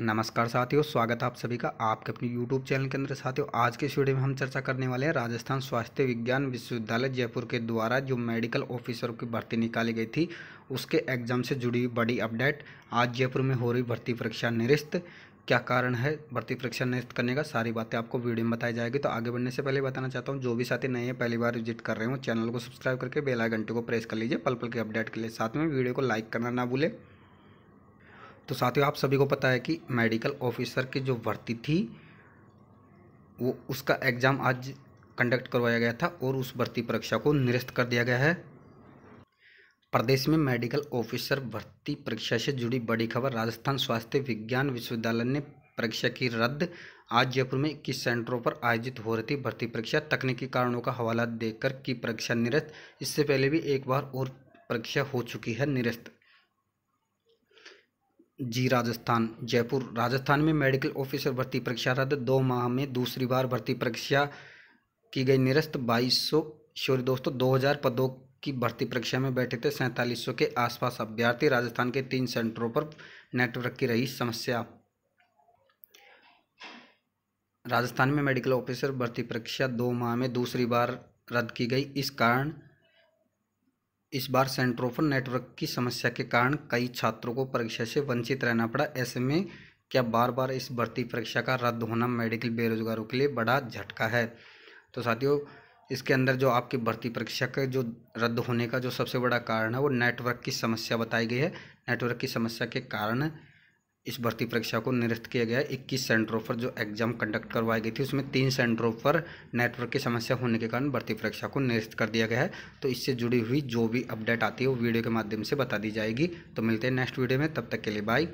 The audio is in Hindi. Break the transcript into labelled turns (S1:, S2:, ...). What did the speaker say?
S1: नमस्कार साथियों स्वागत है आप सभी का आपके अपने यूट्यूब चैनल के अंदर साथियों आज के वीडियो में हम चर्चा करने वाले हैं राजस्थान स्वास्थ्य विज्ञान विश्वविद्यालय जयपुर के द्वारा जो मेडिकल ऑफिसर की भर्ती निकाली गई थी उसके एग्जाम से जुड़ी बड़ी अपडेट आज जयपुर में हो रही भर्ती परीक्षा निरस्त क्या कारण है भर्ती परीक्षा निरस्त करने का सारी बातें आपको वीडियो में बताई जाएगी तो आगे बढ़ने से पहले बताना चाहता हूँ जो भी साथी नए हैं पहली बार विजिट कर रहे हो चैनल को सब्सक्राइब करके बेल घंटे को प्रेस कर लीजिए पल पल के अपडेट के लिए साथ में वीडियो को लाइक करना ना भूलें तो साथियों आप सभी को पता है कि मेडिकल ऑफिसर की जो भर्ती थी वो उसका एग्ज़ाम आज कंडक्ट करवाया गया था और उस भर्ती परीक्षा को निरस्त कर दिया गया है प्रदेश में मेडिकल ऑफिसर भर्ती परीक्षा से जुड़ी बड़ी खबर राजस्थान स्वास्थ्य विज्ञान विश्वविद्यालय ने परीक्षा की रद्द आज जयपुर में इक्कीस सेंटरों पर आयोजित हो रही थी भर्ती परीक्षा तकनीकी कारणों का हवाला देकर की परीक्षा निरस्त इससे पहले भी एक बार और परीक्षा हो चुकी है निरस्त जी राजस्थान जयपुर राजस्थान में मेडिकल ऑफिसर भर्ती परीक्षा रद्द दो माह में दूसरी बार भर्ती परीक्षा की गई निरस्त बाईस सौ सॉरी दोस्तों दो हज़ार पदों की भर्ती परीक्षा में बैठे थे सैंतालीस सौ के आसपास अभ्यर्थी राजस्थान के तीन सेंटरों पर नेटवर्क की रही समस्या राजस्थान में मेडिकल ऑफिसर भर्ती परीक्षा दो माह में दूसरी बार रद्द की गई इस कारण इस बार सेंट्रोफन नेटवर्क की समस्या के कारण कई छात्रों को परीक्षा से वंचित रहना पड़ा ऐसे में क्या बार बार इस भर्ती परीक्षा का रद्द होना मेडिकल बेरोजगारों के लिए बड़ा झटका है तो साथियों इसके अंदर जो आपकी भर्ती परीक्षा का जो रद्द होने का जो सबसे बड़ा कारण है वो नेटवर्क की समस्या बताई गई है नेटवर्क की समस्या के कारण इस भर्ती परीक्षा को निरस्त किया गया इक्कीस सेंटरों पर जो एग्जाम कंडक्ट करवाई गई थी उसमें तीन सेंटरों पर नेटवर्क की समस्या होने के कारण भर्ती परीक्षा को निरस्त कर दिया गया है तो इससे जुड़ी हुई जो भी अपडेट आती है वो वीडियो के माध्यम से बता दी जाएगी तो मिलते हैं नेक्स्ट वीडियो में तब तक के लिए बाय